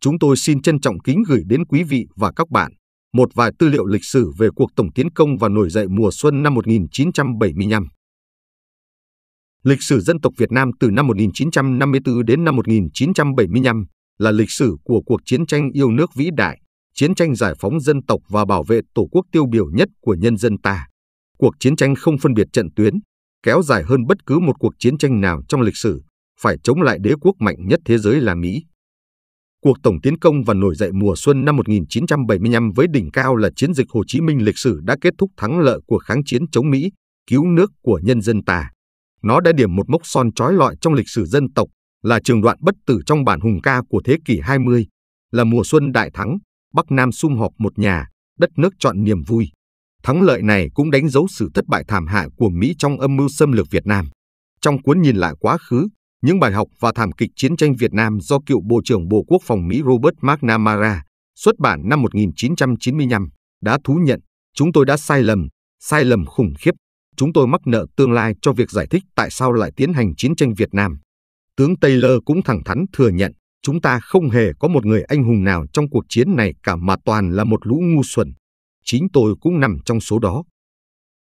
chúng tôi xin trân trọng kính gửi đến quý vị và các bạn một vài tư liệu lịch sử về cuộc tổng tiến công và nổi dậy mùa xuân năm 1975. Lịch sử dân tộc Việt Nam từ năm 1954 đến năm 1975 là lịch sử của cuộc chiến tranh yêu nước vĩ đại, chiến tranh giải phóng dân tộc và bảo vệ tổ quốc tiêu biểu nhất của nhân dân ta. Cuộc chiến tranh không phân biệt trận tuyến, kéo dài hơn bất cứ một cuộc chiến tranh nào trong lịch sử, phải chống lại đế quốc mạnh nhất thế giới là Mỹ cuộc tổng tiến công và nổi dậy mùa xuân năm 1975 với đỉnh cao là chiến dịch Hồ Chí Minh lịch sử đã kết thúc thắng lợi của kháng chiến chống Mỹ, cứu nước của nhân dân ta. Nó đã điểm một mốc son trói lọi trong lịch sử dân tộc, là trường đoạn bất tử trong bản hùng ca của thế kỷ 20, là mùa xuân đại thắng, Bắc Nam sum họp một nhà, đất nước chọn niềm vui. Thắng lợi này cũng đánh dấu sự thất bại thảm hại của Mỹ trong âm mưu xâm lược Việt Nam. Trong cuốn nhìn lại quá khứ, những bài học và thảm kịch chiến tranh Việt Nam do cựu Bộ trưởng Bộ Quốc phòng Mỹ Robert McNamara xuất bản năm 1995 đã thú nhận chúng tôi đã sai lầm, sai lầm khủng khiếp. Chúng tôi mắc nợ tương lai cho việc giải thích tại sao lại tiến hành chiến tranh Việt Nam. Tướng Taylor cũng thẳng thắn thừa nhận chúng ta không hề có một người anh hùng nào trong cuộc chiến này cả mà toàn là một lũ ngu xuẩn. Chính tôi cũng nằm trong số đó.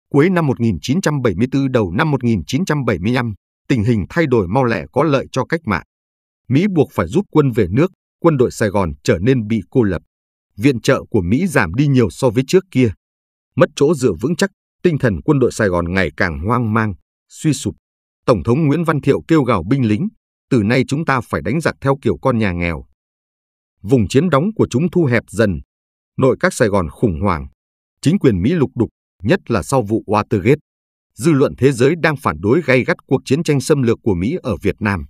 Cuối năm 1974 đầu năm 1975, tình hình thay đổi mau lẹ có lợi cho cách mạng. Mỹ buộc phải rút quân về nước, quân đội Sài Gòn trở nên bị cô lập. Viện trợ của Mỹ giảm đi nhiều so với trước kia. Mất chỗ dựa vững chắc, tinh thần quân đội Sài Gòn ngày càng hoang mang, suy sụp. Tổng thống Nguyễn Văn Thiệu kêu gào binh lính, từ nay chúng ta phải đánh giặc theo kiểu con nhà nghèo. Vùng chiến đóng của chúng thu hẹp dần, nội các Sài Gòn khủng hoảng, chính quyền Mỹ lục đục, nhất là sau vụ Watergate dư luận thế giới đang phản đối gay gắt cuộc chiến tranh xâm lược của Mỹ ở Việt Nam.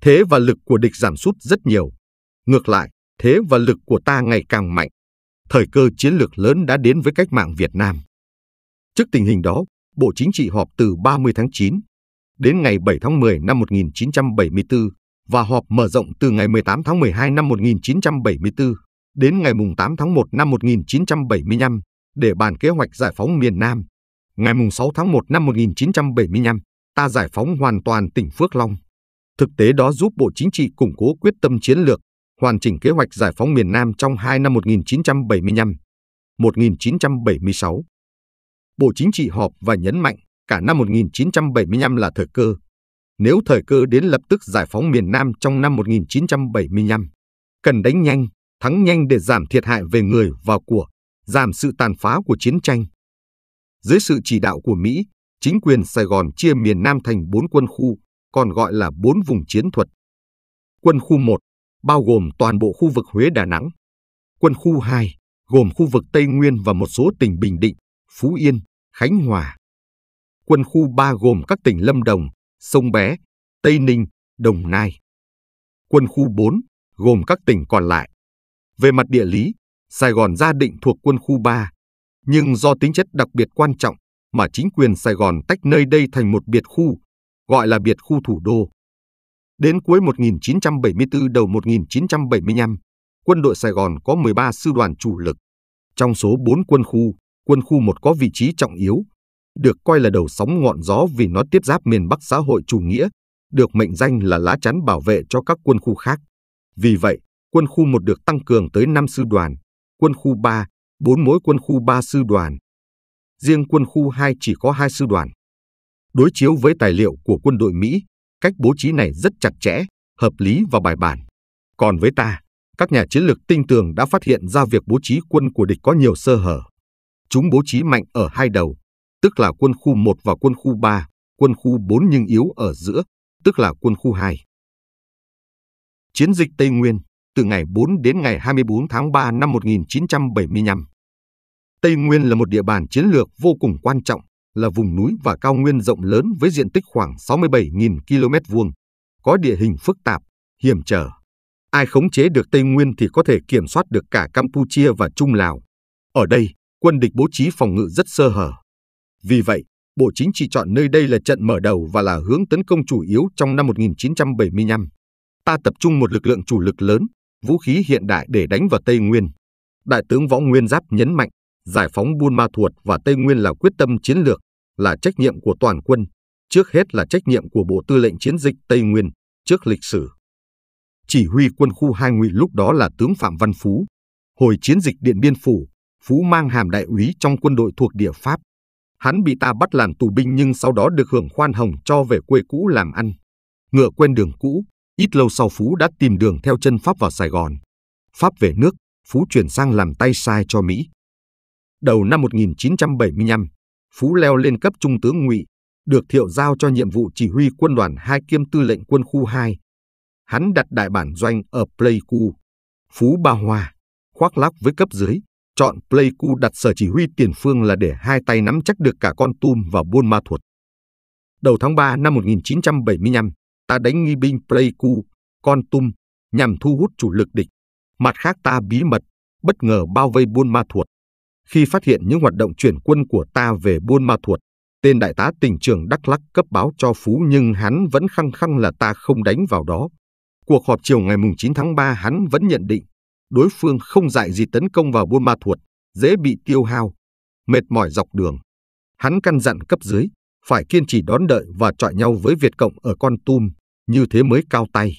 Thế và lực của địch giảm sút rất nhiều. Ngược lại, thế và lực của ta ngày càng mạnh. Thời cơ chiến lược lớn đã đến với cách mạng Việt Nam. Trước tình hình đó, Bộ Chính trị họp từ 30 tháng 9 đến ngày 7 tháng 10 năm 1974 và họp mở rộng từ ngày 18 tháng 12 năm 1974 đến ngày 8 tháng 1 năm 1975 để bàn kế hoạch giải phóng miền Nam Ngày 6 tháng 1 năm 1975, ta giải phóng hoàn toàn tỉnh Phước Long. Thực tế đó giúp Bộ Chính trị củng cố quyết tâm chiến lược, hoàn chỉnh kế hoạch giải phóng miền Nam trong hai năm 1975, 1976. Bộ Chính trị họp và nhấn mạnh cả năm 1975 là thời cơ. Nếu thời cơ đến lập tức giải phóng miền Nam trong năm 1975, cần đánh nhanh, thắng nhanh để giảm thiệt hại về người và của, giảm sự tàn phá của chiến tranh, dưới sự chỉ đạo của Mỹ, chính quyền Sài Gòn chia miền Nam thành bốn quân khu, còn gọi là bốn vùng chiến thuật. Quân khu 1 bao gồm toàn bộ khu vực Huế Đà Nẵng. Quân khu 2 gồm khu vực Tây Nguyên và một số tỉnh Bình Định, Phú Yên, Khánh Hòa. Quân khu 3 gồm các tỉnh Lâm Đồng, Sông Bé, Tây Ninh, Đồng Nai. Quân khu 4 gồm các tỉnh còn lại. Về mặt địa lý, Sài Gòn Gia Định thuộc quân khu 3, nhưng do tính chất đặc biệt quan trọng mà chính quyền Sài Gòn tách nơi đây thành một biệt khu, gọi là biệt khu thủ đô. Đến cuối 1974 đầu 1975, quân đội Sài Gòn có 13 sư đoàn chủ lực. Trong số 4 quân khu, quân khu 1 có vị trí trọng yếu, được coi là đầu sóng ngọn gió vì nó tiếp giáp miền Bắc xã hội chủ nghĩa, được mệnh danh là lá chắn bảo vệ cho các quân khu khác. Vì vậy, quân khu 1 được tăng cường tới 5 sư đoàn, quân khu 3, bốn mối quân khu ba sư đoàn. Riêng quân khu 2 chỉ có hai sư đoàn. Đối chiếu với tài liệu của quân đội Mỹ, cách bố trí này rất chặt chẽ, hợp lý và bài bản. Còn với ta, các nhà chiến lược tinh tường đã phát hiện ra việc bố trí quân của địch có nhiều sơ hở. Chúng bố trí mạnh ở hai đầu, tức là quân khu 1 và quân khu 3, quân khu 4 nhưng yếu ở giữa, tức là quân khu 2. Chiến dịch Tây Nguyên từ ngày 4 đến ngày 24 tháng 3 năm 1975 Tây Nguyên là một địa bàn chiến lược vô cùng quan trọng, là vùng núi và cao nguyên rộng lớn với diện tích khoảng 67.000 km vuông, có địa hình phức tạp, hiểm trở. Ai khống chế được Tây Nguyên thì có thể kiểm soát được cả Campuchia và Trung Lào. Ở đây, quân địch bố trí phòng ngự rất sơ hở. Vì vậy, Bộ Chính trị chọn nơi đây là trận mở đầu và là hướng tấn công chủ yếu trong năm 1975. Ta tập trung một lực lượng chủ lực lớn, vũ khí hiện đại để đánh vào Tây Nguyên. Đại tướng Võ Nguyên Giáp nhấn mạnh, giải phóng Buôn Ma Thuột và Tây Nguyên là quyết tâm chiến lược, là trách nhiệm của toàn quân, trước hết là trách nhiệm của Bộ Tư lệnh Chiến dịch Tây Nguyên trước lịch sử. Chỉ huy quân khu hai ngụy lúc đó là tướng Phạm Văn Phú. Hồi chiến dịch Điện Biên Phủ, Phú mang hàm đại úy trong quân đội thuộc địa Pháp. Hắn bị ta bắt làm tù binh nhưng sau đó được hưởng khoan hồng cho về quê cũ làm ăn. Ngựa quen đường cũ, ít lâu sau Phú đã tìm đường theo chân Pháp vào Sài Gòn. Pháp về nước, Phú chuyển sang làm tay sai cho Mỹ. Đầu năm 1975, Phú leo lên cấp trung tướng ngụy, được thiệu giao cho nhiệm vụ chỉ huy quân đoàn 2 kiêm tư lệnh quân khu 2. Hắn đặt đại bản doanh ở Pleiku, Phú Ba Hoa, khoác lác với cấp dưới, chọn Pleiku đặt sở chỉ huy tiền phương là để hai tay nắm chắc được cả con Tum và Buôn Ma Thuột. Đầu tháng 3 năm 1975, ta đánh nghi binh Pleiku, con Tum, nhằm thu hút chủ lực địch. Mặt khác ta bí mật, bất ngờ bao vây Buôn Ma Thuột khi phát hiện những hoạt động chuyển quân của ta về Buôn Ma Thuột, tên đại tá tỉnh trường Đắk Lắc cấp báo cho Phú nhưng hắn vẫn khăng khăng là ta không đánh vào đó. Cuộc họp chiều ngày 9 tháng 3 hắn vẫn nhận định đối phương không dại gì tấn công vào Buôn Ma Thuột, dễ bị tiêu hao, mệt mỏi dọc đường. Hắn căn dặn cấp dưới phải kiên trì đón đợi và chọi nhau với Việt Cộng ở Con Tum, như thế mới cao tay.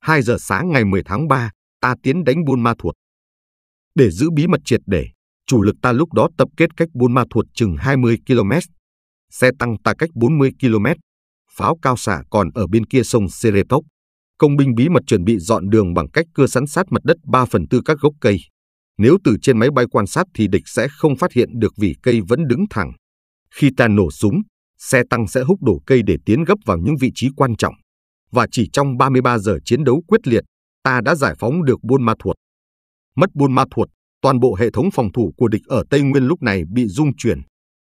2 giờ sáng ngày 10 tháng 3, ta tiến đánh Buôn Ma Thuột. Để giữ bí mật triệt để, chủ lực ta lúc đó tập kết cách Buôn Ma Thuột chừng 20 km. Xe tăng ta cách 40 km. Pháo cao xạ còn ở bên kia sông Serepok. Công binh bí mật chuẩn bị dọn đường bằng cách cưa sẵn sát mặt đất 3 phần tư các gốc cây. Nếu từ trên máy bay quan sát thì địch sẽ không phát hiện được vì cây vẫn đứng thẳng. Khi ta nổ súng, xe tăng sẽ húc đổ cây để tiến gấp vào những vị trí quan trọng. Và chỉ trong 33 giờ chiến đấu quyết liệt, ta đã giải phóng được Buôn Ma Thuột. Mất Buôn Ma Thuột, Toàn bộ hệ thống phòng thủ của địch ở Tây Nguyên lúc này bị rung chuyển.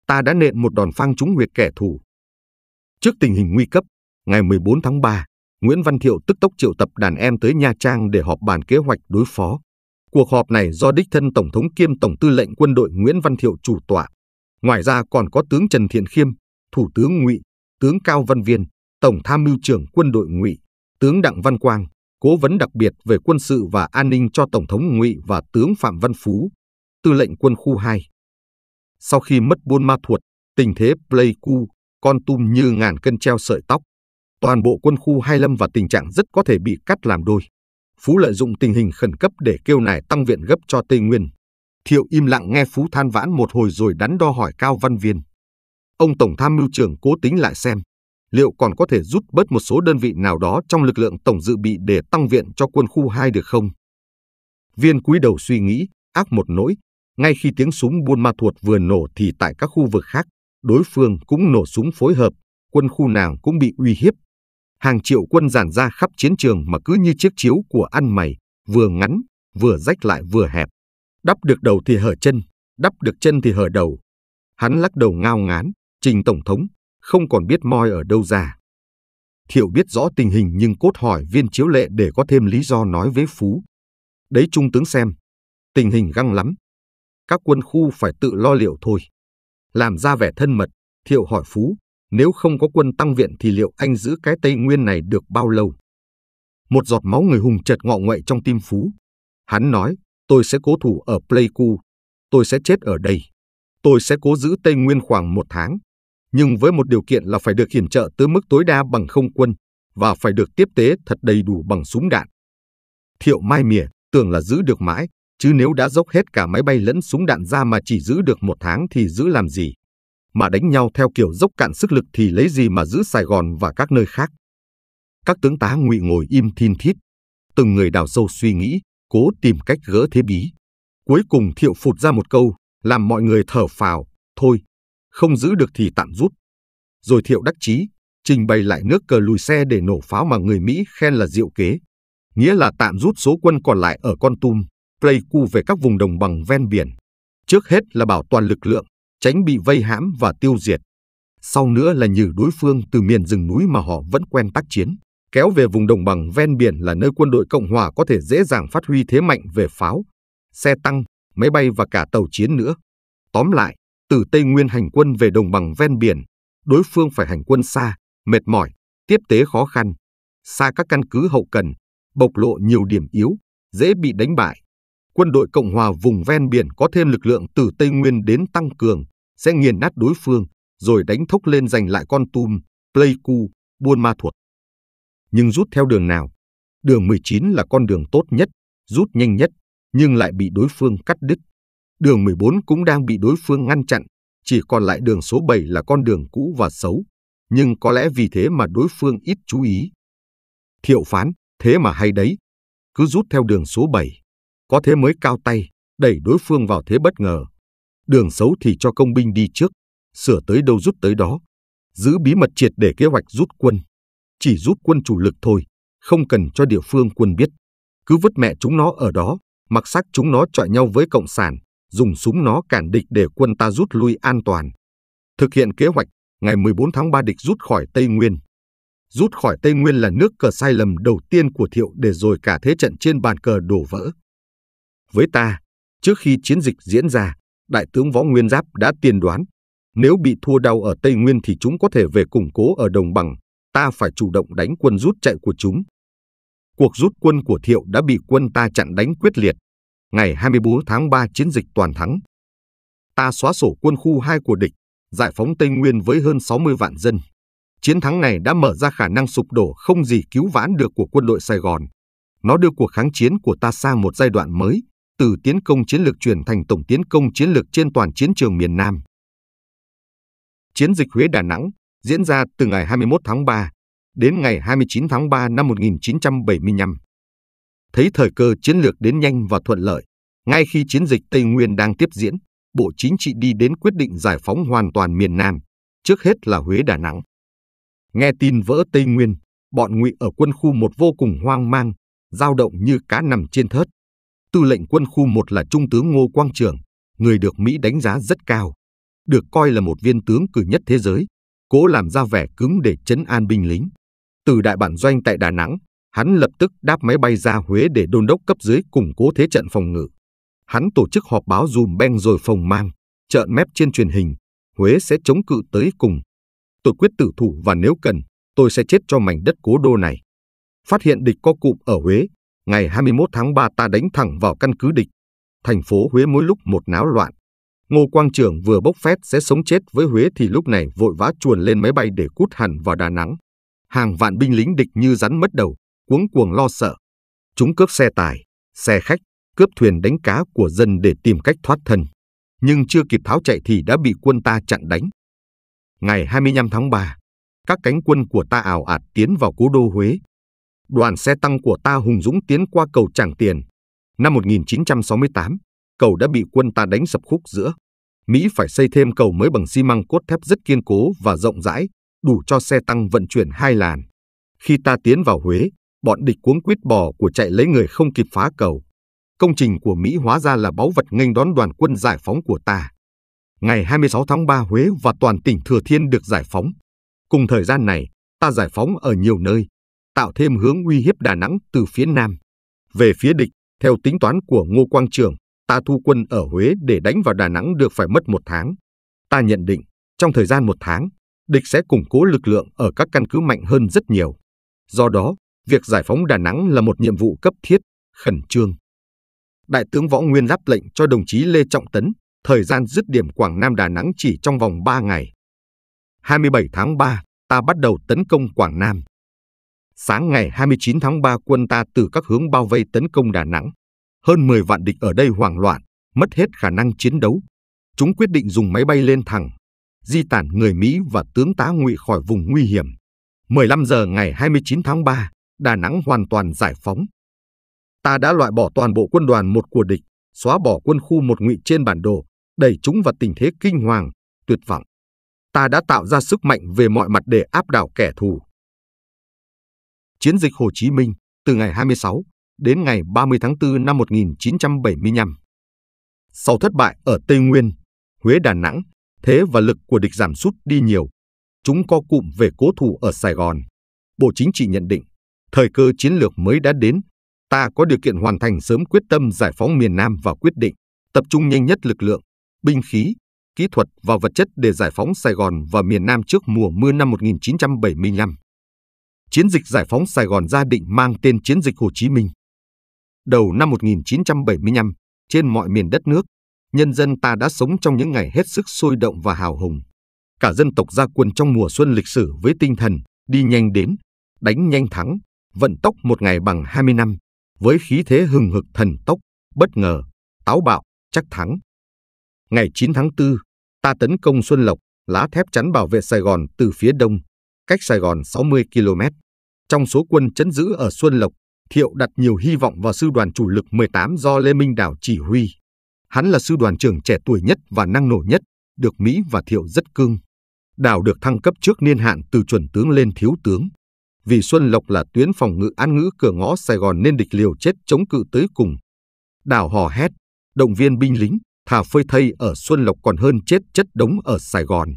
Ta đã nện một đòn phang trúng nguyệt kẻ thù. Trước tình hình nguy cấp, ngày 14 tháng 3, Nguyễn Văn Thiệu tức tốc triệu tập đàn em tới Nha Trang để họp bàn kế hoạch đối phó. Cuộc họp này do đích thân Tổng thống kiêm Tổng tư lệnh quân đội Nguyễn Văn Thiệu chủ tọa. Ngoài ra còn có tướng Trần Thiện Khiêm, Thủ tướng Ngụy, tướng Cao Văn Viên, Tổng tham mưu trưởng quân đội Ngụy, tướng Đặng Văn Quang, cố vấn đặc biệt về quân sự và an ninh cho Tổng thống Ngụy và tướng Phạm Văn Phú, tư lệnh quân khu 2. Sau khi mất Buôn Ma Thuột, tình thế Pleiku, con tum như ngàn cân treo sợi tóc. Toàn bộ quân khu hai lâm vào tình trạng rất có thể bị cắt làm đôi. Phú lợi dụng tình hình khẩn cấp để kêu nài tăng viện gấp cho Tây Nguyên. Thiệu im lặng nghe Phú than vãn một hồi rồi đắn đo hỏi Cao Văn Viên. Ông Tổng tham mưu trưởng cố tính lại xem, liệu còn có thể rút bớt một số đơn vị nào đó trong lực lượng tổng dự bị để tăng viện cho quân khu 2 được không? Viên cúi đầu suy nghĩ, ác một nỗi, ngay khi tiếng súng Buôn Ma Thuột vừa nổ thì tại các khu vực khác, đối phương cũng nổ súng phối hợp, quân khu nào cũng bị uy hiếp. Hàng triệu quân giản ra khắp chiến trường mà cứ như chiếc chiếu của ăn mày, vừa ngắn, vừa rách lại vừa hẹp. Đắp được đầu thì hở chân, đắp được chân thì hở đầu. Hắn lắc đầu ngao ngán, trình Tổng thống, không còn biết moi ở đâu ra. Thiệu biết rõ tình hình nhưng cốt hỏi viên chiếu lệ để có thêm lý do nói với Phú. Đấy trung tướng xem, tình hình găng lắm. Các quân khu phải tự lo liệu thôi. Làm ra vẻ thân mật, Thiệu hỏi Phú, nếu không có quân tăng viện thì liệu anh giữ cái Tây Nguyên này được bao lâu? Một giọt máu người hùng chợt ngọ nguậy trong tim Phú. Hắn nói, tôi sẽ cố thủ ở Pleiku, tôi sẽ chết ở đây. Tôi sẽ cố giữ Tây Nguyên khoảng một tháng, nhưng với một điều kiện là phải được hiểm trợ tới mức tối đa bằng không quân và phải được tiếp tế thật đầy đủ bằng súng đạn. Thiệu Mai Mỉa tưởng là giữ được mãi, chứ nếu đã dốc hết cả máy bay lẫn súng đạn ra mà chỉ giữ được một tháng thì giữ làm gì? Mà đánh nhau theo kiểu dốc cạn sức lực thì lấy gì mà giữ Sài Gòn và các nơi khác? Các tướng tá ngụy ngồi im thin thít, từng người đào sâu suy nghĩ, cố tìm cách gỡ thế bí. Cuối cùng Thiệu phụt ra một câu, làm mọi người thở phào, thôi, không giữ được thì tạm rút. Rồi Thiệu đắc chí trình bày lại nước cờ lùi xe để nổ pháo mà người Mỹ khen là diệu kế, nghĩa là tạm rút số quân còn lại ở Con Tum, Pleiku về các vùng đồng bằng ven biển. Trước hết là bảo toàn lực lượng, tránh bị vây hãm và tiêu diệt. Sau nữa là nhử đối phương từ miền rừng núi mà họ vẫn quen tác chiến, kéo về vùng đồng bằng ven biển là nơi quân đội Cộng Hòa có thể dễ dàng phát huy thế mạnh về pháo, xe tăng, máy bay và cả tàu chiến nữa. Tóm lại, từ Tây Nguyên hành quân về đồng bằng ven biển, đối phương phải hành quân xa, mệt mỏi, tiếp tế khó khăn, xa các căn cứ hậu cần, bộc lộ nhiều điểm yếu, dễ bị đánh bại. Quân đội Cộng hòa vùng ven biển có thêm lực lượng từ Tây Nguyên đến tăng cường, sẽ nghiền nát đối phương, rồi đánh thốc lên giành lại con tum, Pleiku, Buôn Ma Thuột. Nhưng rút theo đường nào? Đường 19 là con đường tốt nhất, rút nhanh nhất, nhưng lại bị đối phương cắt đứt. Đường 14 cũng đang bị đối phương ngăn chặn, chỉ còn lại đường số 7 là con đường cũ và xấu, nhưng có lẽ vì thế mà đối phương ít chú ý. Thiệu phán, thế mà hay đấy, cứ rút theo đường số 7, có thế mới cao tay, đẩy đối phương vào thế bất ngờ. Đường xấu thì cho công binh đi trước, sửa tới đâu rút tới đó, giữ bí mật triệt để kế hoạch rút quân. Chỉ rút quân chủ lực thôi, không cần cho địa phương quân biết. Cứ vứt mẹ chúng nó ở đó, mặc sắc chúng nó chọi nhau với Cộng sản, dùng súng nó cản địch để quân ta rút lui an toàn. Thực hiện kế hoạch, ngày 14 tháng 3 địch rút khỏi Tây Nguyên. Rút khỏi Tây Nguyên là nước cờ sai lầm đầu tiên của Thiệu để rồi cả thế trận trên bàn cờ đổ vỡ. Với ta, trước khi chiến dịch diễn ra, Đại tướng Võ Nguyên Giáp đã tiên đoán, nếu bị thua đau ở Tây Nguyên thì chúng có thể về củng cố ở Đồng Bằng, ta phải chủ động đánh quân rút chạy của chúng. Cuộc rút quân của Thiệu đã bị quân ta chặn đánh quyết liệt, ngày 24 tháng 3 chiến dịch toàn thắng. Ta xóa sổ quân khu 2 của địch, giải phóng Tây Nguyên với hơn 60 vạn dân. Chiến thắng này đã mở ra khả năng sụp đổ không gì cứu vãn được của quân đội Sài Gòn. Nó đưa cuộc kháng chiến của ta sang một giai đoạn mới, từ tiến công chiến lược chuyển thành tổng tiến công chiến lược trên toàn chiến trường miền Nam. Chiến dịch Huế Đà Nẵng diễn ra từ ngày 21 tháng 3 đến ngày 29 tháng 3 năm 1975 thấy thời cơ chiến lược đến nhanh và thuận lợi. Ngay khi chiến dịch Tây Nguyên đang tiếp diễn, Bộ Chính trị đi đến quyết định giải phóng hoàn toàn miền Nam, trước hết là Huế Đà Nẵng. Nghe tin vỡ Tây Nguyên, bọn ngụy ở quân khu một vô cùng hoang mang, dao động như cá nằm trên thớt. Tư lệnh quân khu một là Trung tướng Ngô Quang Trường, người được Mỹ đánh giá rất cao, được coi là một viên tướng cử nhất thế giới, cố làm ra vẻ cứng để chấn an binh lính. Từ đại bản doanh tại Đà Nẵng, Hắn lập tức đáp máy bay ra Huế để đôn đốc cấp dưới củng cố thế trận phòng ngự. Hắn tổ chức họp báo dùm beng rồi phòng mang, trợn mép trên truyền hình. Huế sẽ chống cự tới cùng. Tôi quyết tử thủ và nếu cần, tôi sẽ chết cho mảnh đất cố đô này. Phát hiện địch có cụm ở Huế, ngày 21 tháng 3 ta đánh thẳng vào căn cứ địch. Thành phố Huế mỗi lúc một náo loạn. Ngô Quang Trường vừa bốc phét sẽ sống chết với Huế thì lúc này vội vã chuồn lên máy bay để cút hẳn vào Đà Nẵng. Hàng vạn binh lính địch như rắn mất đầu, cuống cuồng lo sợ. Chúng cướp xe tải, xe khách, cướp thuyền đánh cá của dân để tìm cách thoát thân. Nhưng chưa kịp tháo chạy thì đã bị quân ta chặn đánh. Ngày 25 tháng 3, các cánh quân của ta ảo ạt tiến vào cố đô Huế. Đoàn xe tăng của ta hùng dũng tiến qua cầu Tràng Tiền. Năm 1968, cầu đã bị quân ta đánh sập khúc giữa. Mỹ phải xây thêm cầu mới bằng xi măng cốt thép rất kiên cố và rộng rãi, đủ cho xe tăng vận chuyển hai làn. Khi ta tiến vào Huế, bọn địch cuống quyết bỏ của chạy lấy người không kịp phá cầu. Công trình của Mỹ hóa ra là báu vật nghênh đón đoàn quân giải phóng của ta. Ngày 26 tháng 3 Huế và toàn tỉnh Thừa Thiên được giải phóng. Cùng thời gian này, ta giải phóng ở nhiều nơi, tạo thêm hướng uy hiếp Đà Nẵng từ phía Nam. Về phía địch, theo tính toán của Ngô Quang Trường, ta thu quân ở Huế để đánh vào Đà Nẵng được phải mất một tháng. Ta nhận định, trong thời gian một tháng, địch sẽ củng cố lực lượng ở các căn cứ mạnh hơn rất nhiều. Do đó, việc giải phóng Đà Nẵng là một nhiệm vụ cấp thiết, khẩn trương. Đại tướng Võ Nguyên đáp lệnh cho đồng chí Lê Trọng Tấn, thời gian dứt điểm Quảng Nam Đà Nẵng chỉ trong vòng 3 ngày. 27 tháng 3, ta bắt đầu tấn công Quảng Nam. Sáng ngày 29 tháng 3 quân ta từ các hướng bao vây tấn công Đà Nẵng. Hơn 10 vạn địch ở đây hoảng loạn, mất hết khả năng chiến đấu. Chúng quyết định dùng máy bay lên thẳng, di tản người Mỹ và tướng tá ngụy khỏi vùng nguy hiểm. 15 giờ ngày 29 tháng 3, Đà Nẵng hoàn toàn giải phóng. Ta đã loại bỏ toàn bộ quân đoàn một của địch, xóa bỏ quân khu một ngụy trên bản đồ, đẩy chúng vào tình thế kinh hoàng, tuyệt vọng. Ta đã tạo ra sức mạnh về mọi mặt để áp đảo kẻ thù. Chiến dịch Hồ Chí Minh từ ngày 26 đến ngày 30 tháng 4 năm 1975. Sau thất bại ở Tây Nguyên, Huế Đà Nẵng, thế và lực của địch giảm sút đi nhiều. Chúng co cụm về cố thủ ở Sài Gòn. Bộ Chính trị nhận định, thời cơ chiến lược mới đã đến, ta có điều kiện hoàn thành sớm quyết tâm giải phóng miền Nam và quyết định tập trung nhanh nhất lực lượng, binh khí, kỹ thuật và vật chất để giải phóng Sài Gòn và miền Nam trước mùa mưa năm 1975. Chiến dịch giải phóng Sài Gòn gia định mang tên Chiến dịch Hồ Chí Minh. Đầu năm 1975, trên mọi miền đất nước, nhân dân ta đã sống trong những ngày hết sức sôi động và hào hùng. Cả dân tộc ra quân trong mùa xuân lịch sử với tinh thần đi nhanh đến, đánh nhanh thắng, vận tốc một ngày bằng 20 năm, với khí thế hừng hực thần tốc, bất ngờ, táo bạo, chắc thắng. Ngày 9 tháng 4, ta tấn công Xuân Lộc, lá thép chắn bảo vệ Sài Gòn từ phía đông, cách Sài Gòn 60 km. Trong số quân chấn giữ ở Xuân Lộc, Thiệu đặt nhiều hy vọng vào sư đoàn chủ lực 18 do Lê Minh Đảo chỉ huy. Hắn là sư đoàn trưởng trẻ tuổi nhất và năng nổ nhất, được Mỹ và Thiệu rất cương. Đảo được thăng cấp trước niên hạn từ chuẩn tướng lên thiếu tướng vì Xuân Lộc là tuyến phòng ngự an ngữ cửa ngõ Sài Gòn nên địch liều chết chống cự tới cùng. Đảo hò hét, động viên binh lính, thả phơi thây ở Xuân Lộc còn hơn chết chất đống ở Sài Gòn.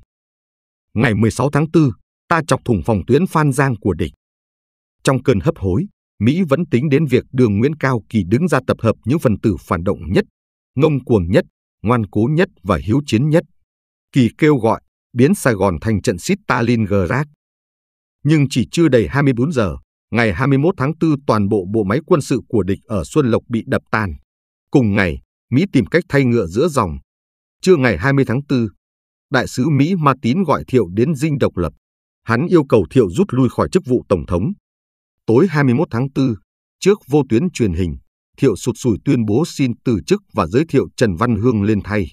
Ngày 16 tháng 4, ta chọc thủng phòng tuyến Phan Giang của địch. Trong cơn hấp hối, Mỹ vẫn tính đến việc đường Nguyễn Cao Kỳ đứng ra tập hợp những phần tử phản động nhất, ngông cuồng nhất, ngoan cố nhất và hiếu chiến nhất. Kỳ kêu gọi biến Sài Gòn thành trận Stalingrad nhưng chỉ chưa đầy 24 giờ, ngày 21 tháng 4 toàn bộ bộ máy quân sự của địch ở Xuân Lộc bị đập tan. Cùng ngày, Mỹ tìm cách thay ngựa giữa dòng. Trưa ngày 20 tháng 4, đại sứ Mỹ Martin gọi Thiệu đến dinh độc lập. Hắn yêu cầu Thiệu rút lui khỏi chức vụ tổng thống. Tối 21 tháng 4, trước vô tuyến truyền hình, Thiệu sụt sùi tuyên bố xin từ chức và giới thiệu Trần Văn Hương lên thay.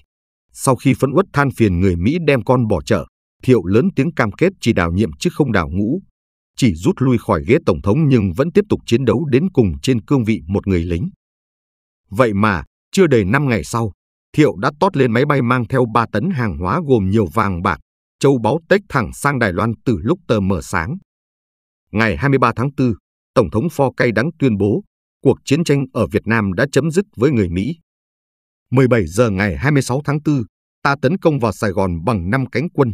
Sau khi phẫn uất than phiền người Mỹ đem con bỏ chợ, Thiệu lớn tiếng cam kết chỉ đào nhiệm chứ không đào ngũ, chỉ rút lui khỏi ghế tổng thống nhưng vẫn tiếp tục chiến đấu đến cùng trên cương vị một người lính. Vậy mà, chưa đầy 5 ngày sau, Thiệu đã tót lên máy bay mang theo 3 tấn hàng hóa gồm nhiều vàng bạc, châu báu tách thẳng sang Đài Loan từ lúc tờ mờ sáng. Ngày 23 tháng 4, Tổng thống Pho Cay Đắng tuyên bố cuộc chiến tranh ở Việt Nam đã chấm dứt với người Mỹ. 17 giờ ngày 26 tháng 4, ta tấn công vào Sài Gòn bằng 5 cánh quân,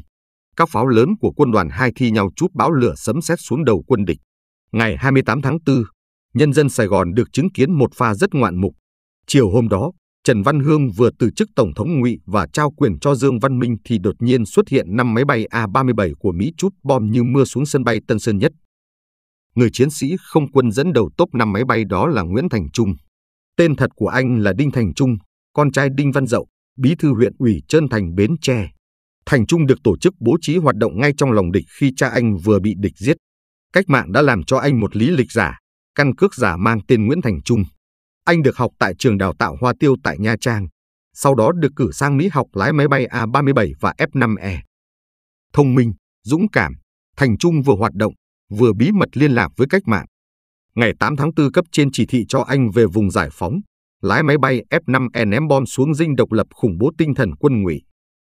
các pháo lớn của quân đoàn hai thi nhau chút bão lửa sấm sét xuống đầu quân địch. Ngày 28 tháng 4, nhân dân Sài Gòn được chứng kiến một pha rất ngoạn mục. Chiều hôm đó, Trần Văn Hương vừa từ chức Tổng thống Ngụy và trao quyền cho Dương Văn Minh thì đột nhiên xuất hiện 5 máy bay A-37 của Mỹ chút bom như mưa xuống sân bay Tân Sơn Nhất. Người chiến sĩ không quân dẫn đầu top 5 máy bay đó là Nguyễn Thành Trung. Tên thật của anh là Đinh Thành Trung, con trai Đinh Văn Dậu, bí thư huyện ủy Trơn Thành Bến Tre. Thành Trung được tổ chức bố trí hoạt động ngay trong lòng địch khi cha anh vừa bị địch giết. Cách mạng đã làm cho anh một lý lịch giả, căn cước giả mang tên Nguyễn Thành Trung. Anh được học tại trường đào tạo Hoa Tiêu tại Nha Trang, sau đó được cử sang Mỹ học lái máy bay A-37 và F-5E. Thông minh, dũng cảm, Thành Trung vừa hoạt động, vừa bí mật liên lạc với cách mạng. Ngày 8 tháng 4 cấp trên chỉ thị cho anh về vùng giải phóng, lái máy bay F-5E ném bom xuống dinh độc lập khủng bố tinh thần quân ngụy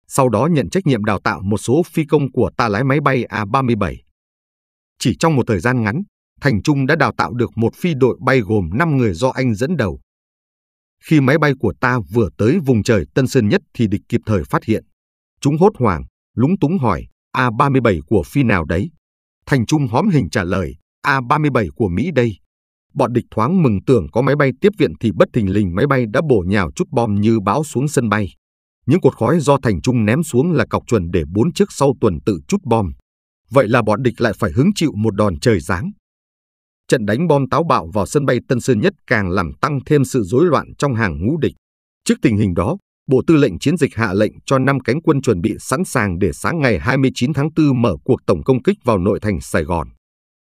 sau đó nhận trách nhiệm đào tạo một số phi công của ta lái máy bay A-37. Chỉ trong một thời gian ngắn, Thành Trung đã đào tạo được một phi đội bay gồm 5 người do anh dẫn đầu. Khi máy bay của ta vừa tới vùng trời Tân Sơn Nhất thì địch kịp thời phát hiện. Chúng hốt hoảng, lúng túng hỏi, A-37 của phi nào đấy? Thành Trung hóm hình trả lời, A-37 của Mỹ đây. Bọn địch thoáng mừng tưởng có máy bay tiếp viện thì bất thình lình máy bay đã bổ nhào chút bom như bão xuống sân bay. Những cột khói do thành trung ném xuống là cọc chuẩn để bốn chiếc sau tuần tự chút bom. Vậy là bọn địch lại phải hứng chịu một đòn trời giáng. Trận đánh bom táo bạo vào sân bay Tân Sơn Nhất càng làm tăng thêm sự rối loạn trong hàng ngũ địch. Trước tình hình đó, Bộ Tư lệnh Chiến dịch hạ lệnh cho 5 cánh quân chuẩn bị sẵn sàng để sáng ngày 29 tháng 4 mở cuộc tổng công kích vào nội thành Sài Gòn.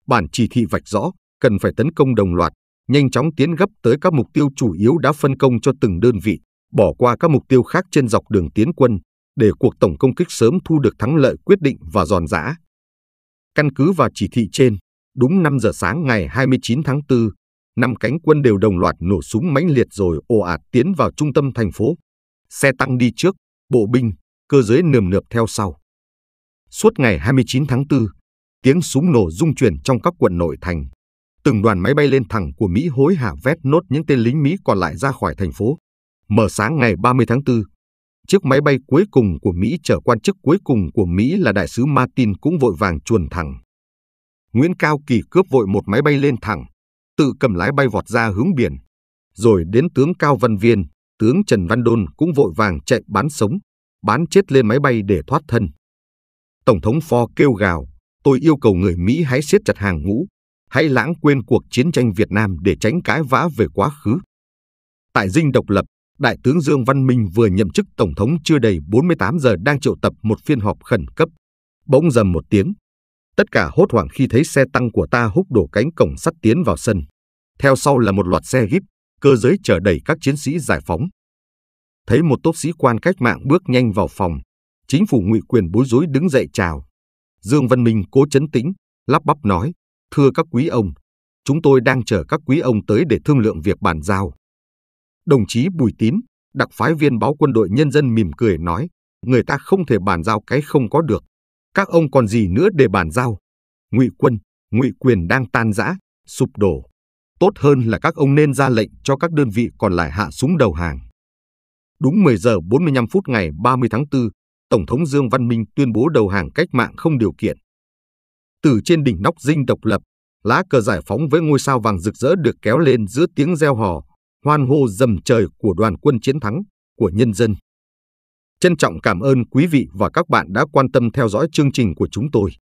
Bản chỉ thị vạch rõ, cần phải tấn công đồng loạt, nhanh chóng tiến gấp tới các mục tiêu chủ yếu đã phân công cho từng đơn vị bỏ qua các mục tiêu khác trên dọc đường tiến quân để cuộc tổng công kích sớm thu được thắng lợi quyết định và giòn giã. Căn cứ vào chỉ thị trên, đúng 5 giờ sáng ngày 29 tháng 4, năm cánh quân đều đồng loạt nổ súng mãnh liệt rồi ồ ạt tiến vào trung tâm thành phố. Xe tăng đi trước, bộ binh, cơ giới nườm nượp theo sau. Suốt ngày 29 tháng 4, tiếng súng nổ rung chuyển trong các quận nội thành. Từng đoàn máy bay lên thẳng của Mỹ hối hả vét nốt những tên lính Mỹ còn lại ra khỏi thành phố. Mở sáng ngày 30 tháng 4, chiếc máy bay cuối cùng của Mỹ chở quan chức cuối cùng của Mỹ là đại sứ Martin cũng vội vàng chuồn thẳng. Nguyễn Cao Kỳ cướp vội một máy bay lên thẳng, tự cầm lái bay vọt ra hướng biển. Rồi đến tướng Cao Văn Viên, tướng Trần Văn Đôn cũng vội vàng chạy bán sống, bán chết lên máy bay để thoát thân. Tổng thống Ford kêu gào, tôi yêu cầu người Mỹ hãy siết chặt hàng ngũ, hãy lãng quên cuộc chiến tranh Việt Nam để tránh cái vã về quá khứ. Tại dinh độc lập, Đại tướng Dương Văn Minh vừa nhậm chức Tổng thống chưa đầy 48 giờ đang triệu tập một phiên họp khẩn cấp. Bỗng dầm một tiếng. Tất cả hốt hoảng khi thấy xe tăng của ta húc đổ cánh cổng sắt tiến vào sân. Theo sau là một loạt xe gíp, cơ giới chở đầy các chiến sĩ giải phóng. Thấy một tốt sĩ quan cách mạng bước nhanh vào phòng, chính phủ ngụy quyền bối rối đứng dậy chào. Dương Văn Minh cố chấn tĩnh, lắp bắp nói, thưa các quý ông, chúng tôi đang chờ các quý ông tới để thương lượng việc bàn giao. Đồng chí Bùi Tín, đặc phái viên báo quân đội nhân dân mỉm cười nói, người ta không thể bàn giao cái không có được. Các ông còn gì nữa để bàn giao? Ngụy quân, ngụy quyền đang tan rã, sụp đổ. Tốt hơn là các ông nên ra lệnh cho các đơn vị còn lại hạ súng đầu hàng. Đúng 10 giờ 45 phút ngày 30 tháng 4, Tổng thống Dương Văn Minh tuyên bố đầu hàng cách mạng không điều kiện. Từ trên đỉnh nóc dinh độc lập, lá cờ giải phóng với ngôi sao vàng rực rỡ được kéo lên giữa tiếng reo hò, hoan hô dầm trời của đoàn quân chiến thắng, của nhân dân. Trân trọng cảm ơn quý vị và các bạn đã quan tâm theo dõi chương trình của chúng tôi.